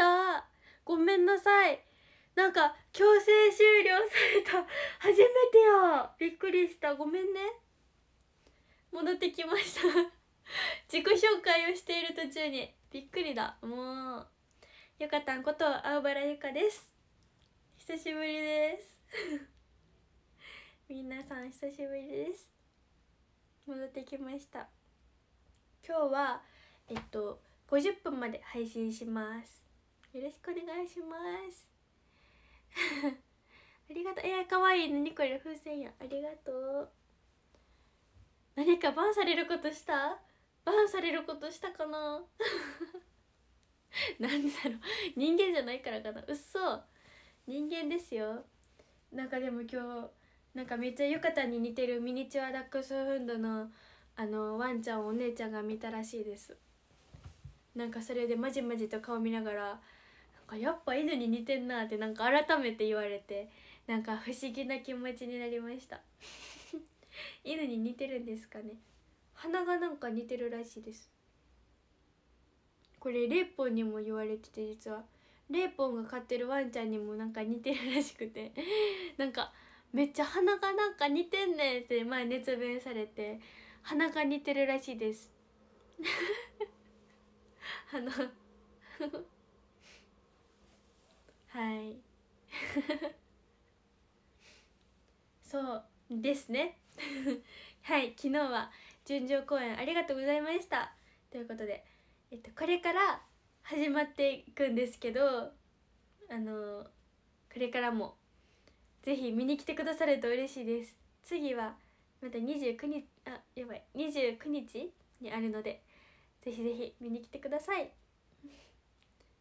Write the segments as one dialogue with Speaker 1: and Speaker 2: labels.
Speaker 1: たごめんなさいなんか強制終了された 初めてよびっくりしたごめんね戻ってきました 自己紹介をしている途中にびっくりだもうゆかたんこと青原ゆかです久しぶりです 皆さん久しぶりです戻ってきました今日はえっと50分まで配信しますよろしくお願いします ありがとうえー、かわいい何これ風船やありがとう何かバンされることしたバンされることしたかな なんだろう人間じゃないからかなうっそ人間ですよなんかでも今日なんかめっちゃ浴衣に似てるミニチュアダックスフンドのあのワンちゃんお姉ちゃんが見たらしいですなんかそれでまじまじと顔見ながらかやっぱ犬に似てんなってなんか改めて言われてなんか不思議な気持ちになりました 犬に似てるんですかね鼻がなんか似てるらしいですこれレーポンにも言われてて実はレーポンが飼ってるワンちゃんにもなんか似てるらしくて なんかめっちゃ鼻がなんか似てんねんって前熱弁されて鼻が似てるらしいですの はい そうですね はい昨日は純情公演ありがとうございましたということで、えっと、これから始まっていくんですけどあのこれからもぜひ見に来てくださると嬉しいです次はまた29日あやばい29日にあるのでぜひぜひ見に来てください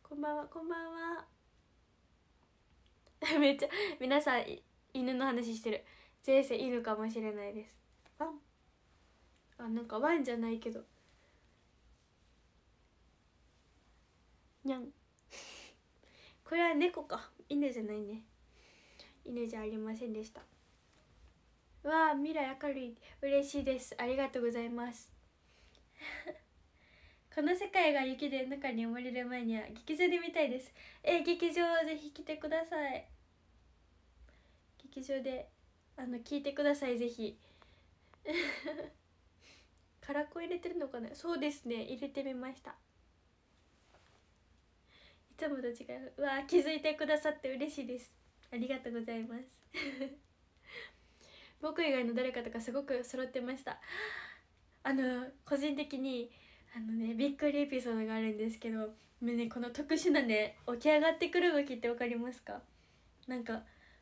Speaker 1: こんばんはこんばんは めっちゃ皆さん犬の話してる前世犬かもしれないですワンあなんかワンじゃないけどにゃん これは猫か犬じゃないね犬じゃありませんでしたわあ未来明るい嬉しいですありがとうございますこの世界が雪で中に埋もれる前には劇場で見たいですえ劇場ぜひ来てください劇場であの聞いてくださいぜひ カラコ入れてるのかなそうですね入れてみましたいつもと違ううわ気づいてくださって嬉しいですありがとうございます僕以外の誰かとかすごく揃ってましたあの個人的にあのねびっくりエピソードがあるんですけどもうねこの特殊なね起き上がってくる動きって分かりますかなんか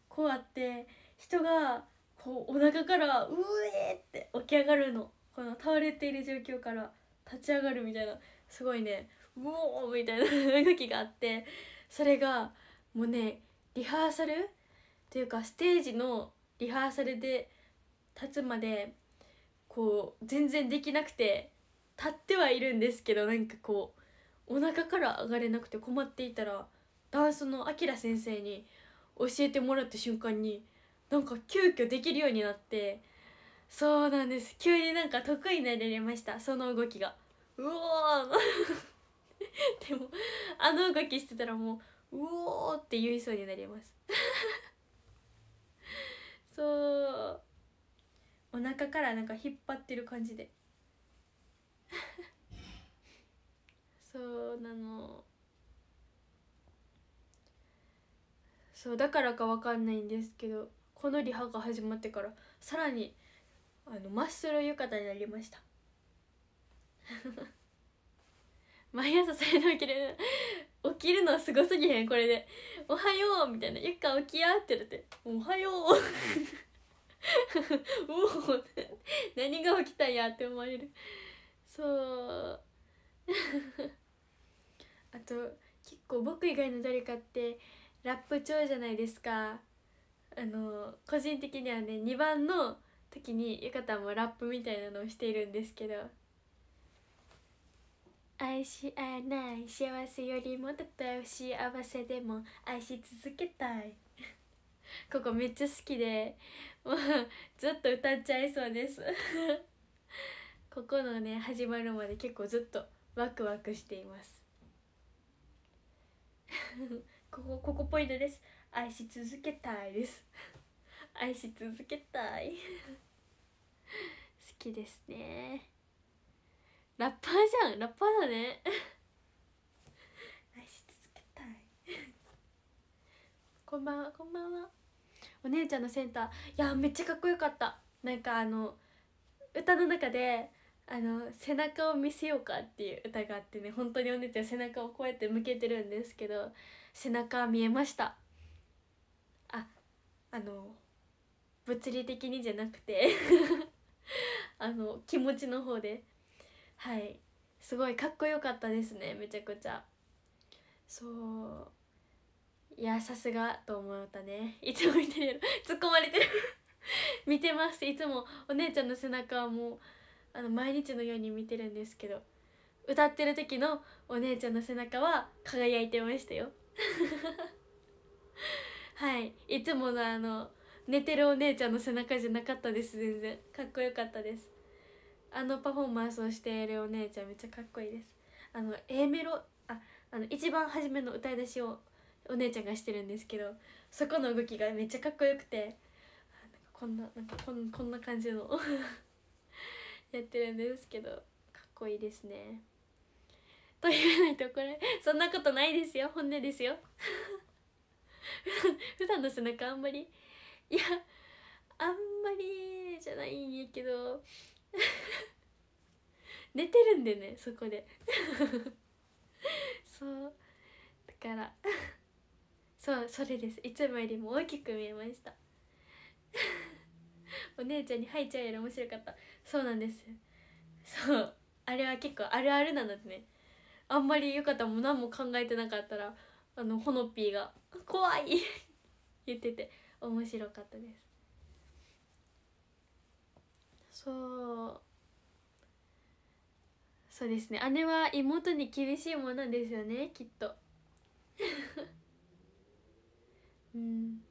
Speaker 1: こうあって人がこうお腹からうえって起き上がるのこの倒れている状況から立ち上がるみたいなすごいねうおーみたいな 動きがあってそれがもうねリハーサルっていうかステージのリハーサルで立つまでこう全然できなくて立ってはいるんですけどなんかこうお腹から上がれなくて困っていたらダンスのあきら先生に教えてもらった瞬間になんか急遽できるようになってそうなんです急になんか得意になれましたその動きがうおー でもあの動きしてたらもううおーって言いそうになります そうお腹からなんか引っ張ってる感じで そうなのそうだからかわかんないんですけどこのリハが始まってからさらにあのマッスル浴衣になりました 毎朝それで起きる起きるのすごすぎへんこれで「おはよう」みたいな「ゆっか起きや」って言って「おはよう」も う何が起きたんやって思われるそう あと結構僕以外の誰かってラップ調じゃないですかあの個人的にはね2番の時にゆかたもラップみたいなのをしているんですけど愛し合えない幸せよりもたとえ幸せでも愛し続けたい ここめっちゃ好きでもうずっと歌っちゃいそうです ここのね始まるまで結構ずっとワクワクしています ここここポイントです愛し続けたいです 愛し続けたい 好きですねラッパーじゃんラッパーだね愛し続けたいこんばんはこんばんはお姉ちゃんのセンターいやめっちゃかっこよかったなんかあの歌の中であの背中を見せようかっていう歌があってね本当にお姉ちゃん背中をこうやって向けてるんですけど背中見えましたああの物理的にじゃなくて あの気持ちの方ではいすごいかっこよかったですねめちゃくちゃそういやさすがと思ったねいつも見てるやろ突っ込まれてる 見てますいつもお姉ちゃんの背中はもうあの毎日のように見てるんですけど歌ってる時のお姉ちゃんの背中は輝いてましたよ はいいつものあの寝てるお姉ちゃんの背中じゃなかったです全然かっこよかったですあのパフォーマンスをしているお姉ちゃんめっちゃかっこいいですあの A メロああの一番初めの歌い出しをお姉ちゃんがしてるんですけどそこの動きがめっちゃかっこよくてこんななんかこんこんな感じのやってるんですけどかっこいいですねと言わないとこれそんなことないですよ本音ですよ 普段の背中あんまりいやあんまりじゃないんやけど 寝てるんでねそこで そうだからそうそれですいつもよりも大きく見えました お姉ちゃんに入っちゃうより面白かったそうなんですそうあれは結構あるあるなんだってねあんまりよかったも何も考えてなかったらあのほのぴーが「怖い」言ってて面白かったですそうそうですね姉は妹に厳しいものなんですよねきっと うん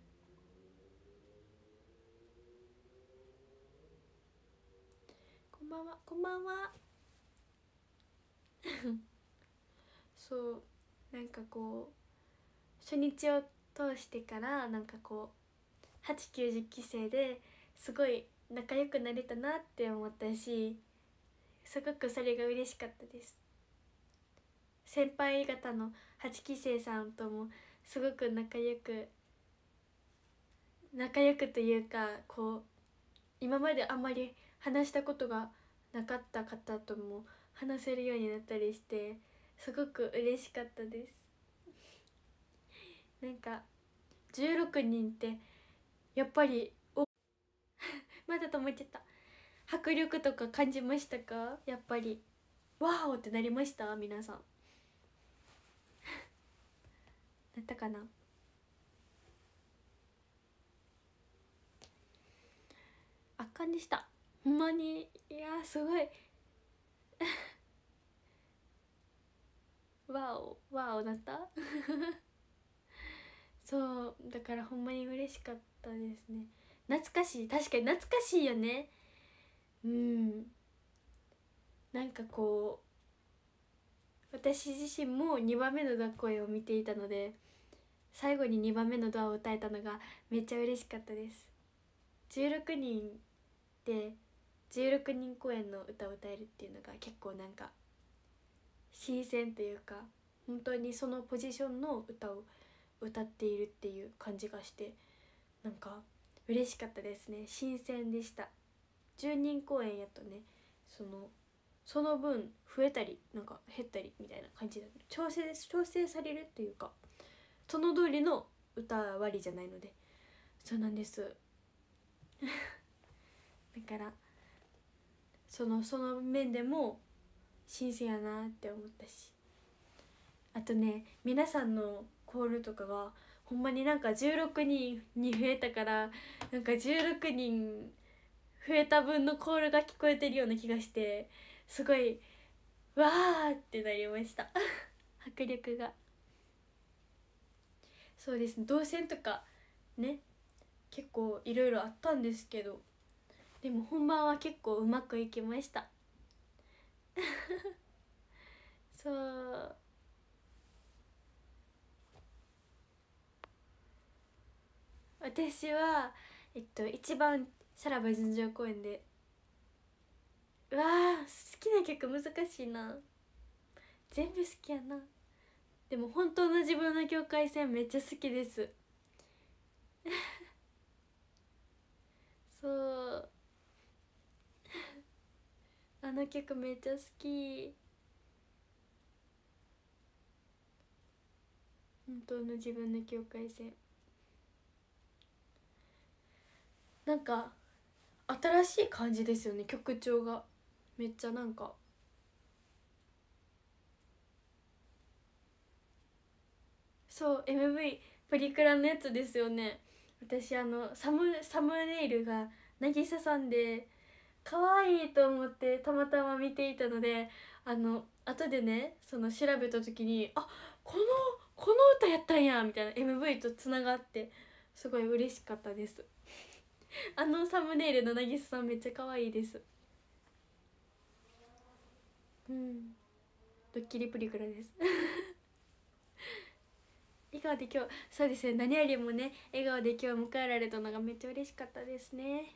Speaker 1: ばんはこんばんは そうなんかこう初日を通してからなんかこう890期生ですごい仲良くなれたなって思ったしすごくそれが嬉しかったです先輩方の8期生さんともすごく仲良く仲良くというかこう今まであんまり話したことがなかった方とも話せるようになったりしてすごく嬉しかったですなんか16人ってやっぱりお まだ止まっちゃった迫力とか感じましたかやっぱりわおってなりました皆さん なったかな圧巻でしたほんまにいやすごい わおわおなった そうだからほんまに嬉しかったですね懐かしい確かに懐かしいよねうんなんかこう私自身も2番目のドア声」を見ていたので最後に2番目のドアを歌えたのがめっちゃ嬉しかったです16人で16人公演の歌を歌えるっていうのが結構なんか新鮮というか本当にそのポジションの歌を歌っているっていう感じがしてなんか嬉しかったですね新鮮でした10人公演やとねそのその分増えたりなんか減ったりみたいな感じで調整調整されるというかその通りの歌割りじゃないのでそうなんです だからそのその面でも新鮮やなって思ったしあとね皆さんのコールとかがほんまになんか16人に増えたからなんか16人増えた分のコールが聞こえてるような気がしてすごいわーってなりました 迫力がそうですね動線とかね結構いろいろあったんですけどでも本番は結構うまくいきました そう私はえっと一番さらば純情公演でうわー好きな曲難しいな全部好きやなでも本当の自分の境界線めっちゃ好きです そうあの曲めっちゃ好き本当の自分の境界線なんか新しい感じですよね曲調がめっちゃなんかそう MV プリクラのやつですよね私あのサムサムネイルが渚さんで可愛いと思ってたまたま見ていたのであの後でねその調べた時にあこのこの歌やったんやみたいな MV とつながってすごい嬉しかったです あのサムネイルのなぎさんめっちゃ可愛いですうんドッキリプリクラです 笑顔で今日そうですね何よりもね笑顔で今日迎えられたのがめっちゃ嬉しかったですね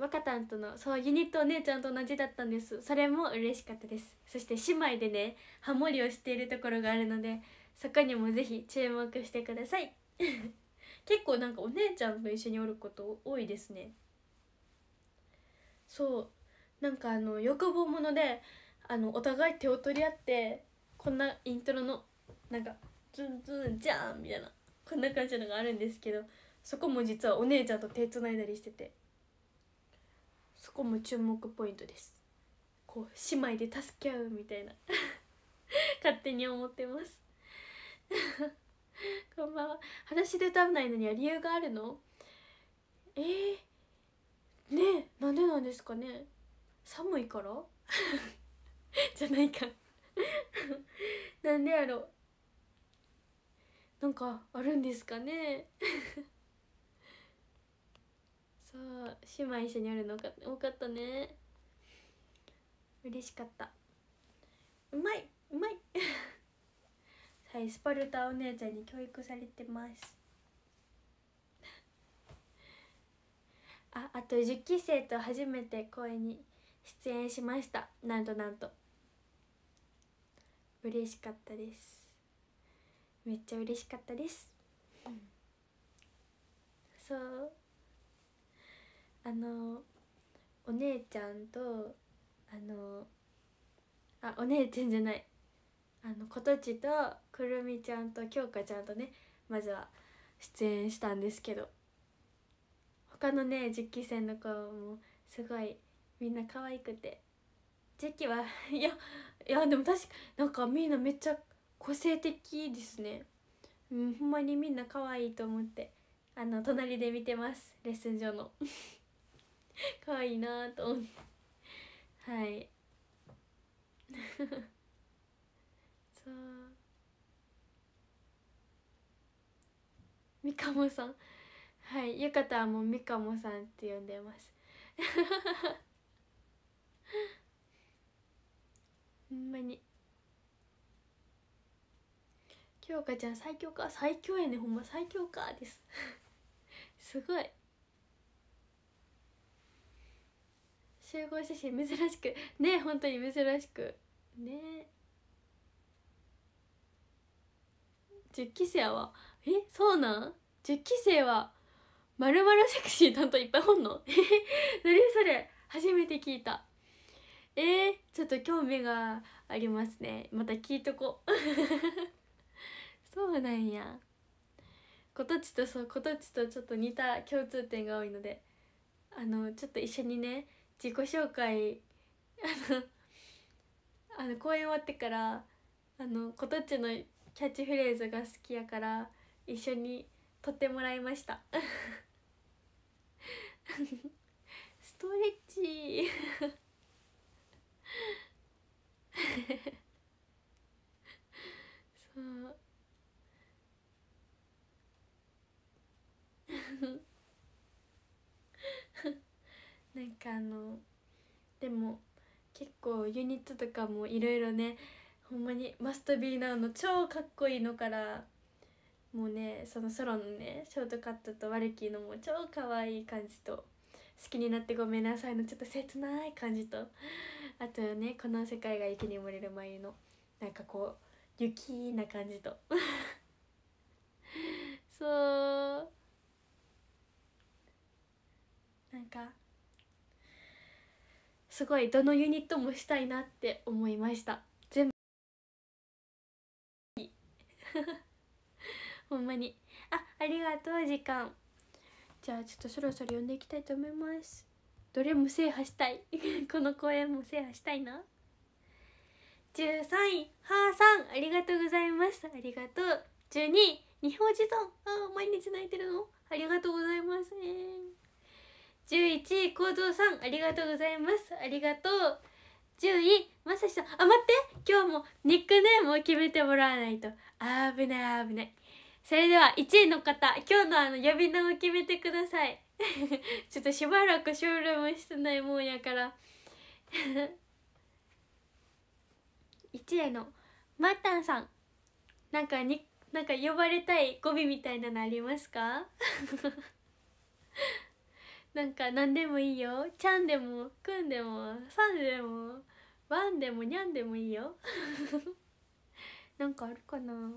Speaker 1: 若たんとのそうユニットお姉ちゃんと同じだったんですそれも嬉しかったですそして姉妹でねハモリをしているところがあるのでそこにもぜひ注目してください 結構なんかお姉ちゃんと一緒におること多いですねそうなんかあの欲望ものであのお互い手を取り合ってこんなイントロのなんかズンズンじゃんみたいなこんな感じのがあるんですけどそこも実はお姉ちゃんと手つないだりしててそこも注目ポイントですこう姉妹で助け合うみたいな 勝手に思ってます こんばんは話で歌わないのには理由があるのえー、ねえなんでなんですかね寒いから じゃないかなんでやろなんかあるんですかねそう姉妹一緒にあるの多かったね嬉しかったうまいうまいはいスパルタお姉ちゃんに教育されてますああと10期生と初めて公演に出演しましたなんとなんと嬉しかったですめっちゃ嬉しかったです、うんあのお姉ちゃんとあのあお姉ちゃんじゃないあのことちとくるみちゃんと京香ちゃんとねまずは出演したんですけど他のね10期生の子もすごいみんな可愛くて10期は いやいやでも確かなんかみんなめっちゃ個性的ですねうんほんまにみんな可愛いと思ってあの隣で見てますレッスン場の 可愛いなと思ってはい そうみかもさんはいゆかたはもうみかもさんって呼んでます ほんまに京香ちゃん最強か最強やねほんま最強かですすごい集合写真珍しくね本当に珍しくね10期生はえそうなん10期生はまるまるセクシー担当いっぱいおんのえ何それ初めて聞いたえー、ちょっと興味がありますねまた聞いとこ そうなんやこたチとそうこたチとちょっと似た共通点が多いのであのちょっと一緒にね自己紹介 あの あの公演終わってからあのこっちのキャッチフレーズが好きやから一緒に撮ってもらいました ストレッチそうなんかあのでも結構ユニットとかもいろいろねほんまに「マストビーナウの超かっこいいのからもうねそのソロのねショートカットとワルキーのも超かわいい感じと好きになってごめんなさいのちょっと切ない感じとあとねこの世界が雪に漏れる前のなんかこう雪な感じと そうなんかすごいどのユニットもしたいなって思いました全部 ほんまにあありがとう時間じゃあちょっとそろそろ呼んでいきたいと思いますどれも制覇したい この公演も制覇したいな13位はーさんありがとうございますありがとう12位日本おじさんあ毎日泣いてるのありがとうございます、えー11位幸三さんありがとうございますありがとう10位まさしさんあ待って今日もニックネームを決めてもらわないとあ危ない危ないそれでは1位の方今日のあの呼び名を決めてください ちょっとしばらくショールームしてないもんやから1 位のマッタンさんなんかになんか呼ばれたい語尾みたいなのありますか なんか何でもいいよちゃんでもくんでもさんでもワンでもにゃんでもいいよ なんかあるかな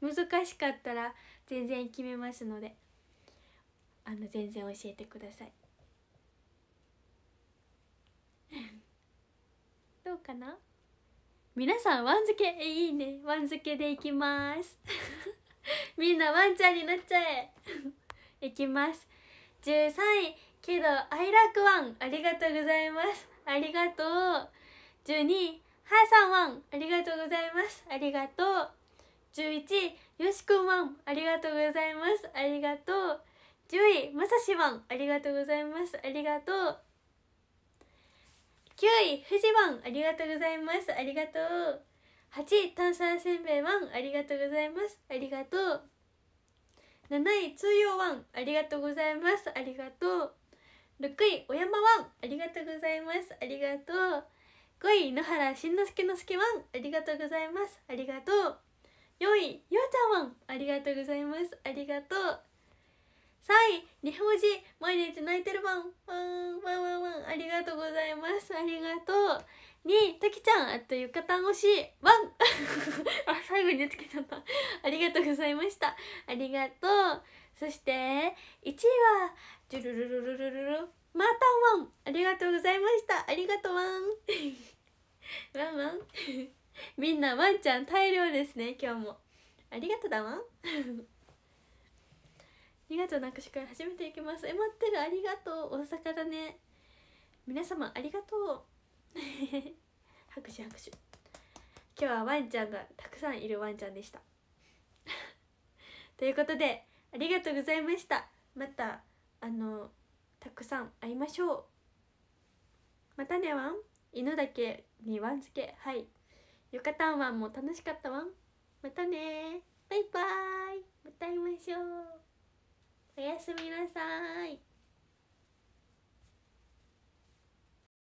Speaker 1: 難しかったら全然決めますのであの全然教えてください どうかな皆さんワン付けえいいねワン付けでいきます みんなワンちゃんになっちゃえいきます13位けどアイラクワンありがとうございますありがとう12位ハーさんワンありがとうございますありがとう11位よしくんワンありがとうございますありがとう10位まさしワンありがとうございますありがとう9位富士ワンありがとうございますありがとう8位炭酸せんべいワンありがとうございますありがとう7位通用ワンありがとうございますありがとう6位小山ワンありがとうございますありがとう5位野原しんのすけのすけワンありがとうございますありがとう4位ゆうちゃんワンありがとうございますありがとう3位日本人毎日泣いてるワンワンワンワンワンありがとうございますありがとうねときちゃん、あと浴衣推し、ワン あ、最後につきちゃった。ありがとうございました。ありがとう。そして、1位は、ジュルルルルルルル、またワン。ありがとうございました。ありがとうワン。ワンワン。みんなワンちゃん大量ですね、今日も。ありがとうだワン。ありがとう、なんかしっかり始めていきます。え、待ってる、ありがとう。大阪だね。皆様、ありがとう。拍手拍手今日はワンちゃんがたくさんいるワンちゃんでした ということでありがとうございましたまたあのたくさん会いましょうまたねワン犬だけにワン付けはいよかたんワンも楽しかったワンまたねバイバイまた会いましょうおやすみなさい